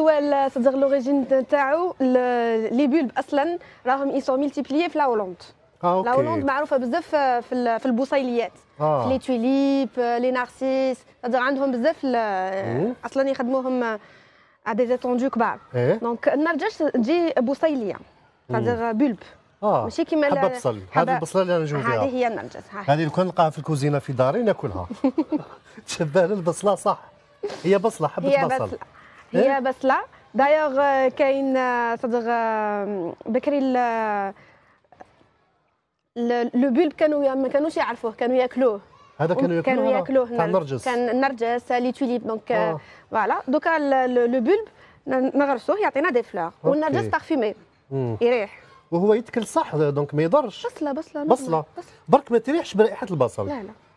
هو صدق لوريجين تاعو لي بولب اصلا راهم يسون ملتيبليي في لا هولندا لا هولندا معروفه بزاف في في البوصيليات آه. في لي توليب لي نارسيس صدق عندهم بزاف اصلا يخدموهم ا دي زيتوندو كبار دونك النرجس تجي بوصيليه صدق بولب اه ماشي كيما حبه بصل هذه البصله اللي انا نجوز هذه هي النرجس هذه لو كان نلقاها في الكوزينه في داري ناكلها تشبه للبصله صح هي بصله حبه هي بصل. هي إيه؟ بس دايوغ كاين صدق بكري لو بولب كانوا ما كانوش يعرفوه كانوا ياكلوه هذا كانوا ياكلوه كانوا ياكلوه النرجس كان النرجس لي توليب دونك آه. فوالا دوكا لو بولب نغرسوه يعطينا دي فلور والنرجس بارفيمي يريح وهو يتكل صح دونك ما يضرش بصله بصله بصله برك ما تريحش برائحه البصل لا لا